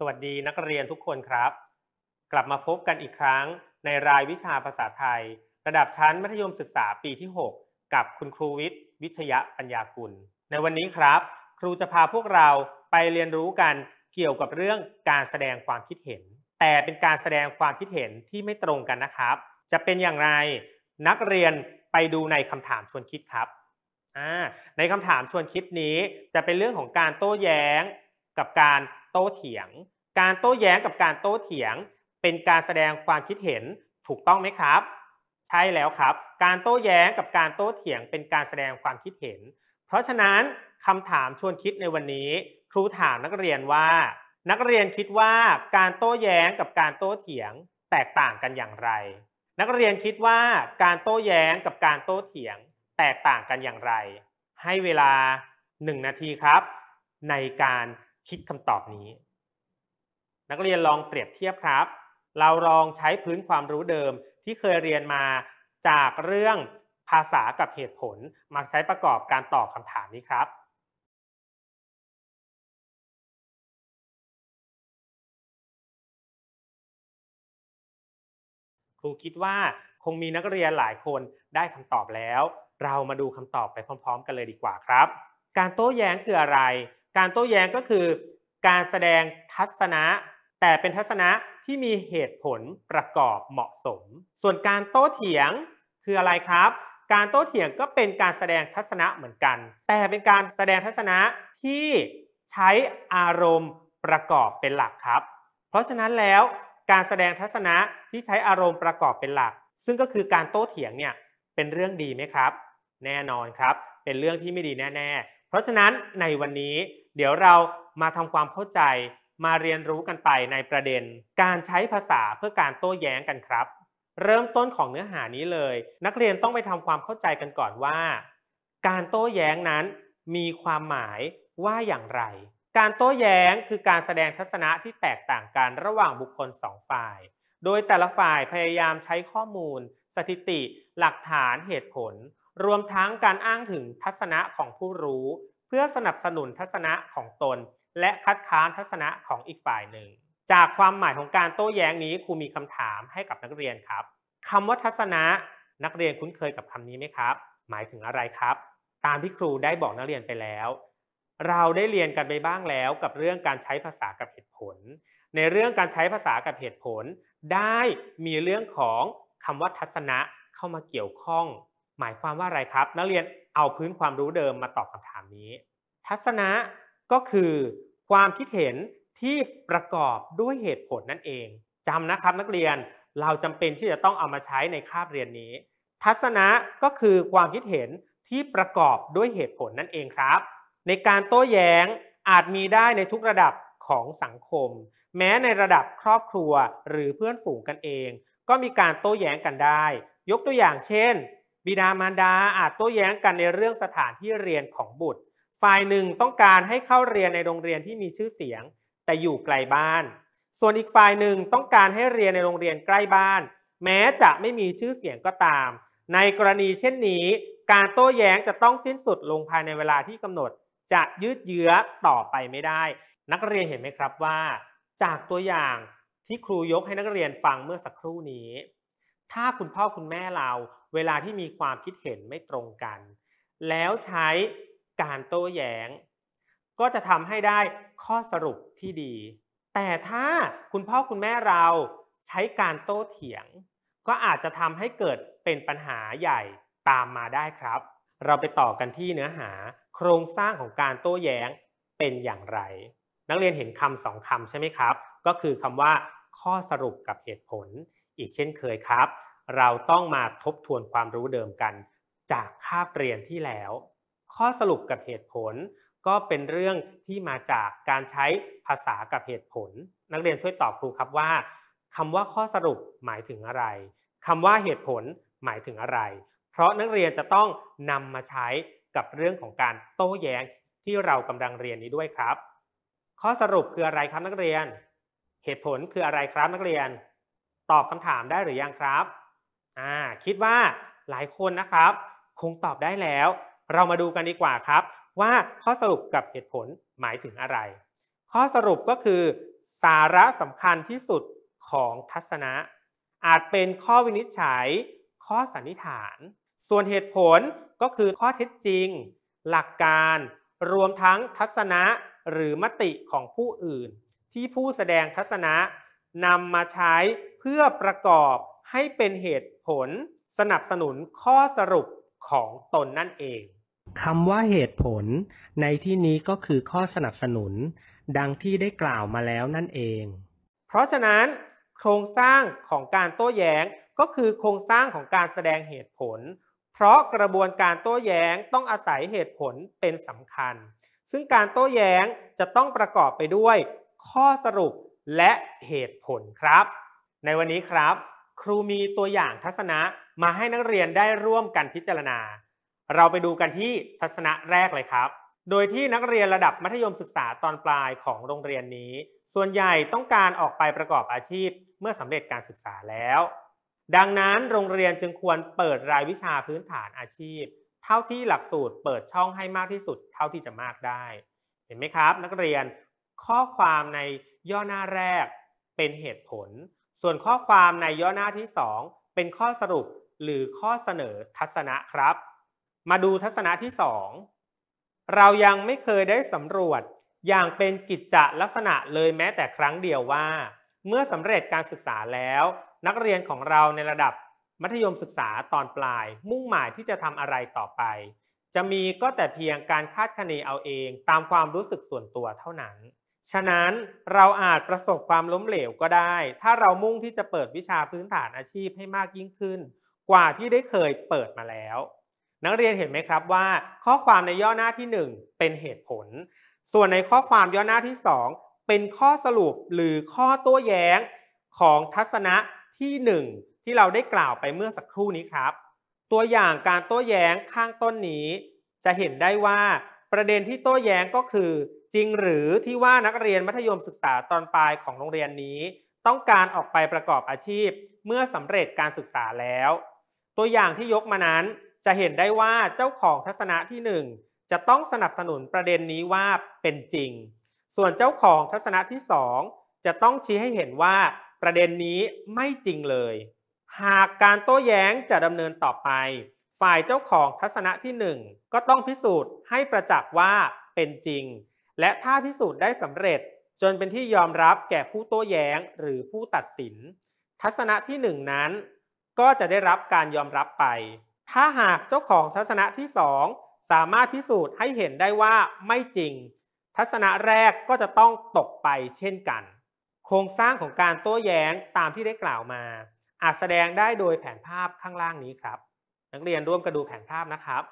สวัสดีนักเรียนทุกคนครับ กลับมาพบกันอีกครั้งในรายวิชาภาษาไทย ระดับชั้นมัธยมศึกษาปีที่ 6 กับคุณครูวิทย์วิชยะปัญญากุลในวันนี้ครับ ครูจะพาพวกเราไปเรียนรู้กันเกี่ยวกับเรื่องการแสดงความคิดเห็น แต่เป็นการแสดงความคิดเห็นที่ไม่ตรงกันนะครับ จะเป็นอย่างไรนักเรียนไปดูในคำถามชวนคิดครับในคำถามชวนคิดนี้จะเป็นเรื่องของการโต้แย้งกับการโต้เถียง การโต้แย้งกับการโต้เถียง เป็นการแสดงความคิดเห็นถูกต้องไหมครับ ใช่แล้วครับ การโต้แย้งกับการโต้เถียงเป็นการแสดงความคิดเห็น เพราะฉะนั้นคำถามชวนคิดในวันนี้ ครูถามนักเรียนว่า นักเรียนคิดว่าการโต้แย้งกับการโต้เถียงแตกต่างกันอย่างไร นักเรียนคิดว่าการโต้แย้งกับการโต้เถียงแตกต่างกันอย่างไร ให้เวลา 1 นาทีครับ ในการคิดคำตอบนี้ นักเรียนลองเปรียบเทียบครับ เราลองใช้พื้นความรู้เดิมที่เคยเรียนมาจากเรื่องภาษากับเหตุผลมาใช้ประกอบการตอบคำถามนี้ครับ ครูคิดว่าคงมีนักเรียนหลายคนได้คำตอบแล้ว เรามาดูคำตอบไปพร้อมๆกันเลยดีกว่าครับ การโต้แย้งคืออะไรการโต้แย้งก็คือการแสดงทัศนะ แต่เป็นทัศนะที่มีเหตุผลประกอบเหมาะสม ส่วนการโต้เถียงคืออะไรครับ การโต้เถียงก็เป็นการแสดงทัศนะเหมือนกัน แต่เป็นการแสดงทัศนะที่ใช้อารมณ์ประกอบเป็นหลักครับ เพราะฉะนั้นแล้วการแสดงทัศนะที่ใช้อารมณ์ประกอบเป็นหลัก ซึ่งก็คือการโต้เถียงเนี่ยเป็นเรื่องดีไหมครับ แน่นอนครับ เป็นเรื่องที่ไม่ดีแน่ ๆ เพราะฉะนั้นในวันนี้เดี๋ยวเรามาทำความเข้าใจมาเรียนรู้กันไปในประเด็น การใช้ภาษาเพื่อการโต้แย้งกันครับ เริ่มต้นของเนื้อหานี้เลย นักเรียนต้องไปทำความเข้าใจกันก่อนว่า การโต้แย้งนั้นมีความหมายว่าอย่างไร การโต้แย้งคือการแสดงทัศนะที่แตกต่างกันระหว่างบุคคลสองฝ่าย โดยแต่ละฝ่ายพยายามใช้ข้อมูลสถิติ หลักฐานเหตุผล รวมทั้งการอ้างถึงทัศนะของผู้รู้เพื่อสนับสนุนทัศนะของตน และคัดค้านทัศนะ ของอีกฝ่ายหนึ่ง จากความหมายของการโต้แย้งนี้ครูมีคำถามให้กับนักเรียนครับคำว่าทัศนะนักเรียนคุ้นเคยกับคำนี้ไหมครับ หมายถึงอะไรครับ ตามที่ครูได้บอกนักเรียนไปแล้ว เราได้เรียนกันไปบ้างแล้วกับเรื่องการใช้ภาษากับเหตุผล ในเรื่องการใช้ภาษากับเหตุผล ได้มีเรื่องของคำว่าทัศนะเข้ามาเกี่ยวข้อง หมายความว่าอะไรครับ นักเรียนเอาพื้นความรู้เดิมมาตอบคำถามนี้ ทัศนะก็คือ ความคิดเห็นที่ประกอบด้วยเหตุผลนั่นเองจำนะครับนักเรียนเราจำเป็นที่จะต้องเอามาใช้ในคาบเรียนนี้ ทัศนะก็คือความคิดเห็นที่ประกอบด้วยเหตุผลนั่นเองครับ ในการโต้แย้งอาจมีได้ในทุกระดับของสังคม แม้ในระดับครอบครัวหรือเพื่อนฝูงกันเอง ก็มีการโต้แย้งกันได้ ยกตัวอย่างเช่นบิดามารดาอาจโต้แย้งกันในเรื่องสถานที่เรียนของบุตร ฝ่ายหนึ่งต้องการให้เข้าเรียนในโรงเรียนที่มีชื่อเสียง แต่อยู่ไกลบ้าน ส่วนอีกฝ่ายหนึ่งต้องการให้เรียนในโรงเรียนใกล้บ้าน แม้จะไม่มีชื่อเสียงก็ตาม ในกรณีเช่นนี้ การโต้แย้งจะต้องสิ้นสุดลงภายในเวลาที่กำหนด จะยืดเยื้อต่อไปไม่ได้ นักเรียนเห็นไหมครับว่า จากตัวอย่างที่ครูยกให้นักเรียนฟังเมื่อสักครู่นี้ถ้าคุณพ่อคุณแม่เราเวลาที่มีความคิดเห็นไม่ตรงกัน แล้วใช้การโต้แย้ง ก็จะทำให้ได้ข้อสรุปที่ดี แต่ถ้าคุณพ่อ คุณแม่เราใช้การโต้เถียง ก็อาจจะทำให้เกิดเป็นปัญหาใหญ่ตามมาได้ครับ เราไปต่อกันที่เนื้อหา โครงสร้างของการโต้แย้งเป็นอย่างไร นักเรียนเห็นคำสองคำใช่ไหมครับ ก็คือคำว่า ข้อสรุปกับเหตุผลอีกเช่นเคยครับ เราต้องมาทบทวนความรู้เดิมกัน จากคาบเรียนที่แล้ว ข้อสรุปกับเหตุผล ก็เป็นเรื่องที่มาจากการใช้ภาษากับเหตุผล นักเรียนช่วยตอบครูครับว่าคำว่าข้อสรุปหมายถึงอะไรคำว่าเหตุผลหมายถึงอะไร เพราะนักเรียนจะต้องนำมาใช้กับเรื่องของการโต้แย้งที่เรากำลังเรียนนี้ด้วยครับ ข้อสรุปคืออะไรครับนักเรียน เหตุผลคืออะไรครับนักเรียนตอบคำถามได้หรือยังครับอ่าคิดว่าหลายคนนะครับ คงตอบได้แล้ว เรามาดูกันดีกว่าครับ ว่าข้อสรุปกับเหตุผลหมายถึงอะไร ข้อสรุปก็คือ สาระสำคัญที่สุดของทัศนะ อาจเป็นข้อวินิจฉัย ข้อสันนิษฐาน ส่วนเหตุผลก็คือข้อเท็จจริง หลักการรวมทั้งทัศนะหรือมติของผู้อื่น ที่ผู้แสดงทัศนะนำมาใช้เพื่อประกอบให้เป็นเหตุผลสนับสนุนข้อสรุปของตนนั่นเองคำว่าเหตุผลในที่นี้ก็คือข้อสนับสนุนดังที่ได้กล่าวมาแล้วนั่นเอง เพราะฉะนั้น โครงสร้างของการโต้แย้งก็คือโครงสร้างของการแสดงเหตุผล เพราะกระบวนการโต้แย้งต้องอาศัยเหตุผลเป็นสำคัญ ซึ่งการโต้แย้งจะต้องประกอบไปด้วยข้อสรุปและเหตุผลครับ ในวันนี้ครับ ครูมีตัวอย่างทัศนะมาให้นักเรียนได้ร่วมกันพิจารณา เราไปดูกันที่ทัศนะแรกเลยครับ โดยที่นักเรียนระดับมัธยมศึกษาตอนปลายของโรงเรียนนี้ ส่วนใหญ่ต้องการออกไปประกอบอาชีพ เมื่อสำเร็จการศึกษาแล้ว ดังนั้นโรงเรียนจึงควรเปิดรายวิชาพื้นฐานอาชีพ เท่าที่หลักสูตรเปิดช่องให้มากที่สุด เท่าที่จะมากได้ เห็นไหมครับ นักเรียนข้อความในย่อหน้าแรก เป็นเหตุผล ส่วนข้อความในย่อหน้าที่ 2 เป็นข้อสรุปหรือข้อเสนอทัศนะครับ มาดูทัศนะที่ 2 เรายังไม่เคยได้สำรวจอย่างเป็นกิจจลักษณะเลยแม้แต่ครั้งเดียวว่า เมื่อสำเร็จการศึกษาแล้ว นักเรียนของเราในระดับมัธยมศึกษาตอนปลาย มุ่งหมายที่จะทำอะไรต่อไป จะมีก็แต่เพียงการคาดคะเนเอาเองตามความรู้สึกส่วนตัวเท่านั้นฉะนั้นเราอาจประสบความล้มเหลวก็ได้ ถ้าเรามุ่งที่จะเปิดวิชาพื้นฐานอาชีพให้มากยิ่งขึ้น กว่าที่ได้เคยเปิดมาแล้ว นักเรียนเห็นไหมครับว่า ข้อความในย่อหน้าที่ 1 เป็นเหตุผล ส่วนในข้อความย่อหน้าที่ 2 เป็นข้อสรุปหรือข้อตัวแย้งของทัศนะที่ 1 ที่เราได้กล่าวไปเมื่อสักครู่นี้ครับ ตัวอย่างการตัวแย้งข้างต้นนี้ จะเห็นได้ว่าประเด็นที่ตัวแย้งก็คือจริงหรือที่ว่านักเรียนมัธยมศึกษาตอนปลาย ของโรงเรียนนี้ ต้องการออกไปประกอบอาชีพเมื่อสำเร็จการศึกษาแล้ว ตัวอย่างที่ยกมานั้นจะเห็นได้ว่าเจ้าของทัศนะที่ 1 จะต้องสนับสนุนประเด็นนี้ว่าเป็นจริง ส่วนเจ้าของทัศนะที่ 2 จะต้องชี้ให้เห็นว่า ประเด็นนี้ไม่จริงเลย หากการโต้แย้งจะดำเนินต่อไป ฝ่ายเจ้าของทัศนะที่1ก็ต้องพิสูจน์ให้ประจักษ์ว่าเป็นจริงและถ้าพิสูจน์ได้สำเร็จจนเป็นที่ยอมรับแก่ผู้โต้แย้งหรือผู้ตัดสิน ทัศนะที่1นั้นก็จะได้รับการยอมรับไป ถ้าหากเจ้าของทัศนะที่2สามารถพิสูจน์ให้เห็นได้ว่าไม่จริง ทัศนะแรกก็จะต้องตกไปเช่นกัน โครงสร้างของการโต้แย้งตามที่ได้กล่าวมา อาจแสดงได้โดยแผนภาพข้างล่างนี้ครับ นักเรียนร่วมกันดูแผนภาพนะครับ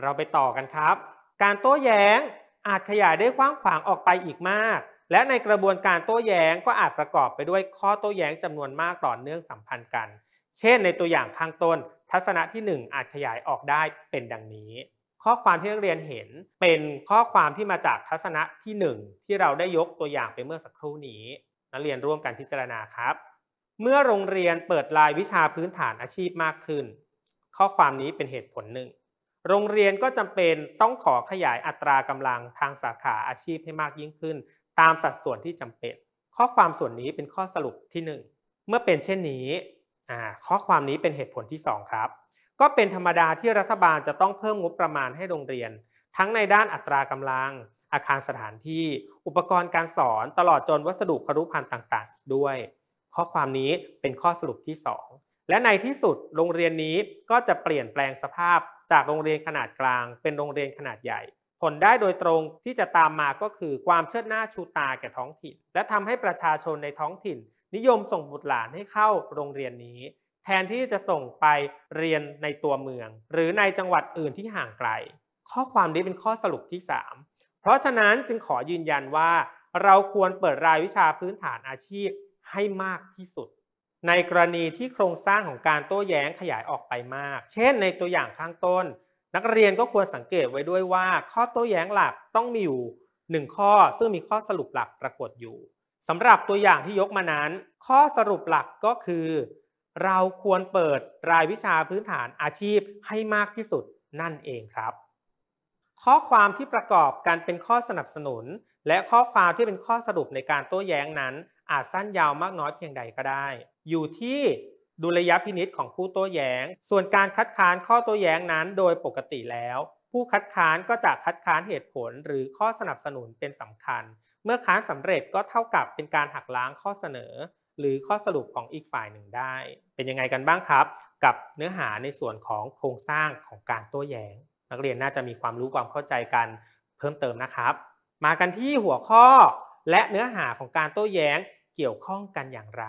เราไปต่อกันครับ การโต้แย้งอาจขยายได้กว้างขวางออกไปอีกมาก และในกระบวนการโต้แย้งก็อาจประกอบไปด้วยข้อโต้แย้งจำนวนมากต่อเนื่องสัมพันธ์กัน เช่น ในตัวอย่างข้างต้นทัศนะที่ 1 อาจขยายออกได้เป็นดังนี้ ข้อความที่นักเรียนเห็นเป็นข้อความที่มาจากทัศนะที่ 1 ที่เราได้ยกตัวอย่างไปเมื่อสักครู่นี้ นักเรียนร่วมกันพิจารณาครับ เมื่อโรงเรียนเปิดรายวิชาพื้นฐานอาชีพมากขึ้น ข้อความนี้เป็นเหตุผลหนึ่งโรงเรียนก็จำเป็นต้องขอขยายอัตรากำลังทางสาขาอาชีพให้มากยิ่งขึ้น ตามสัดส่วนที่จำเป็น ข้อความส่วนนี้เป็นข้อสรุปที่ 1 เมื่อเป็นเช่นนี้ ข้อความนี้เป็นเหตุผลที่ 2 ครับ ก็เป็นธรรมดาที่รัฐบาลจะต้องเพิ่มงบประมาณให้โรงเรียน ทั้งในด้านอัตรากำลัง อาคารสถานที่ อุปกรณ์การสอนตลอดจนวัสดุครุภัณฑ์ต่างๆ ด้วย ข้อความนี้เป็นข้อสรุปที่ 2 และในที่สุดโรงเรียนนี้ก็จะเปลี่ยนแปลงสภาพจากโรงเรียนขนาดกลางเป็นโรงเรียนขนาดใหญ่ ผลได้โดยตรงที่จะตามมาก็คือความเชิดหน้าชูตาแก่ท้องถิ่น และทำให้ประชาชนในท้องถิ่น นิยมส่งบุตรหลานให้เข้าโรงเรียนนี้ แทนที่จะส่งไปเรียนในตัวเมือง หรือในจังหวัดอื่นที่ห่างไกล ข้อความนี้เป็นข้อสรุปที่ 3 เพราะฉะนั้นจึงขอยืนยันว่า เราควรเปิดรายวิชาพื้นฐานอาชีพให้มากที่สุดในกรณีที่โครงสร้างของการโต้แย้งขยายออกไปมาก เช่นในตัวอย่างข้างต้น นักเรียนก็ควรสังเกตไว้ด้วยว่า ข้อโต้แย้งหลักต้องมีอยู่หนึ่งข้อซึ่งมีข้อสรุปหลักปรากฏอยู่สำหรับตัวอย่างที่ยกมานั้น ข้อสรุปหลักก็คือ เราควรเปิดรายวิชาพื้นฐานอาชีพให้มากที่สุดนั่นเองครับ ข้อความที่ประกอบกันเป็นข้อสนับสนุน และข้อความที่เป็นข้อสรุปในการโต้แย้งนั้น อาจสั้นยาวมากน้อยเพียงใดก็ได้อยู่ที่ดุลยพินิษของผู้โต้แยง้ง ส่วนการคัดค้านข้อโต้แย้งนั้น โดยปกติแล้ว ผู้คัดค้านก็จะคัดค้านเหตุผลหรือข้อสนับสนุนเป็นสำคัญ เมื่อค้านสำเร็จก็เท่ากับเป็นการหักล้างข้อเสนอ หรือข้อสรุปของอีกฝ่ายหนึ่งได้ เป็นยังไงกันบ้างครับกับเนื้อหาในส่วนของโครงสร้างของการโต้แยง้งนักเรียนน่าจะมีความรู้ความเข้าใจกันเพิ่มเติมนะครับ มากันที่หัวข้อและเนื้อหาของการโต้แย้งเกี่ยวข้องกันอย่างไร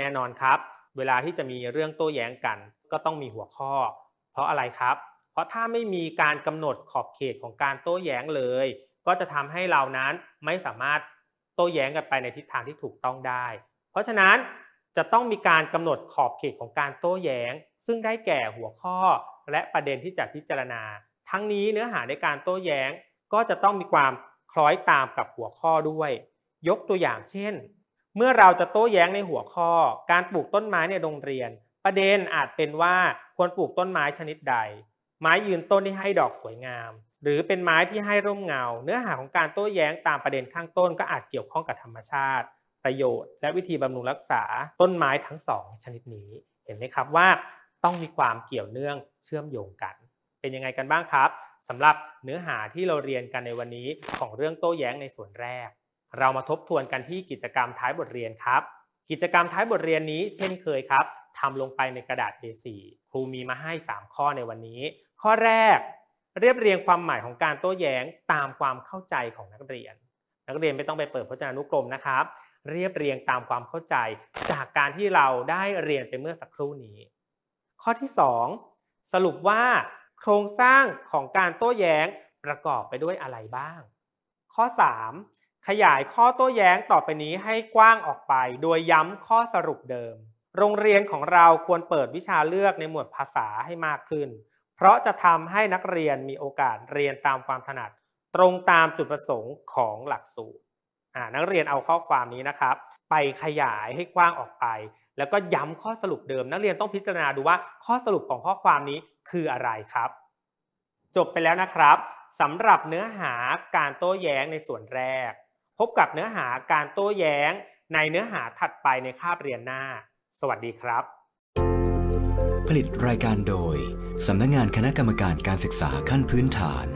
แน่นอนครับ เวลาที่จะมีเรื่องโต้แย้งกัน ก็ต้องมีหัวข้อ เพราะอะไรครับ เพราะถ้าไม่มีการกำหนดขอบเขตของการโต้แย้งเลย ก็จะทำให้เรานั้นไม่สามารถโต้แย้งกันไปในทิศทางที่ถูกต้องได้ เพราะฉะนั้นจะต้องมีการกำหนดขอบเขตของการโต้แย้ง ซึ่งได้แก่หัวข้อและประเด็นที่จะพิจารณา ทั้งนี้เนื้อหาในการโต้แย้งก็จะต้องมีความคล้อยตามกับหัวข้อด้วย ยกตัวอย่างเช่นเมื่อเราจะโต้แย้งในหัวข้อการปลูกต้นไม้ในโรงเรียน ประเด็นอาจเป็นว่าควรปลูกต้นไม้ชนิดใด ไม้ยืนต้นที่ให้ดอกสวยงาม หรือเป็นไม้ที่ให้ร่มเงา เนื้อหาของการโต้แย้งตามประเด็นข้างต้น ก็อาจเกี่ยวข้องกับธรรมชาติ ประโยชน์และวิธีบำรุงรักษาต้นไม้ทั้งสองชนิดนี้ เห็นไหมครับว่าต้องมีความเกี่ยวเนื่องเชื่อมโยงกัน เป็นยังไงกันบ้างครับสำหรับเนื้อหาที่เราเรียนกันในวันนี้ของเรื่องโต้แย้งในส่วนแรกเรามาทบทวนกันที่กิจกรรมท้ายบทเรียนครับ กิจกรรมท้ายบทเรียนนี้ เช่นเคยครับทำลงไปในกระดาษ A4 ครูมีมาให้ 3 ข้อในวันนี้ ข้อแรก เรียบเรียงความหมายของการโต้แย้งตามความเข้าใจของนักเรียน นักเรียนไม่ต้องไปเปิดพจนานุกรมนะครับ เรียบเรียงตามความเข้าใจจากการที่เราได้เรียนไปเมื่อสักครู่นี้ ข้อที่2สรุปว่า โครงสร้างของการโต้แย้งประกอบไปด้วยอะไรบ้าง ข้อ 3ขยายข้อโต้แย้งต่อไปนี้ให้กว้างออกไป โดยย้ำข้อสรุปเดิม โรงเรียนของเราควรเปิดวิชาเลือกในหมวดภาษาให้มากขึ้น เพราะจะทำให้นักเรียนมีโอกาสเรียนตามความถนัด ตรงตามจุดประสงค์ของหลักสูตรนักเรียนเอาข้อความนี้นะครับ ไปขยายให้กว้างออกไป แล้วก็ย้ำข้อสรุปเดิม นักเรียนต้องพิจารณาดูว่าข้อสรุปของข้อความนี้คืออะไรครับ จบไปแล้วนะครับสำหรับเนื้อหาการโต้แย้งในส่วนแรกพบกับเนื้อหาการโต้แย้ง ในเนื้อหาถัดไปในคาบเรียนหน้า สวัสดีครับ ผลิตรายการโดยสำนักงงานคณะกรรมการการศึกษาขั้นพื้นฐาน